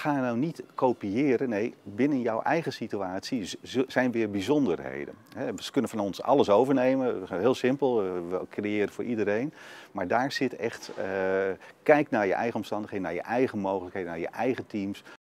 ga nou niet kopiëren. Nee, binnen jouw eigen situatie zijn weer bijzonderheden. Ze kunnen van ons alles overnemen, heel simpel. Eh, we creëren voor iedereen. Maar daar zit echt, eh, kijk naar je eigen omstandigheden, naar je eigen mogelijkheden, naar je eigen teams.